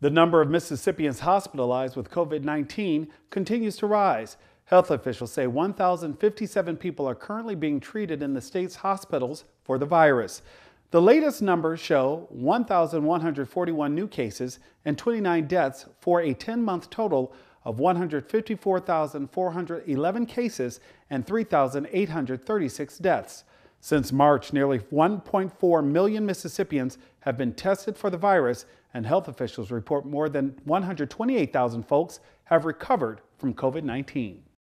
The number of Mississippians hospitalized with COVID 19 continues to rise. Health officials say 1,057 people are currently being treated in the state's hospitals for the virus. The latest numbers show 1,141 new cases and 29 deaths for a 10 month total of 154,411 cases and 3,836 deaths. Since March, nearly 1.4 million Mississippians have been tested for the virus, and health officials report more than 128,000 folks have recovered from COVID 19.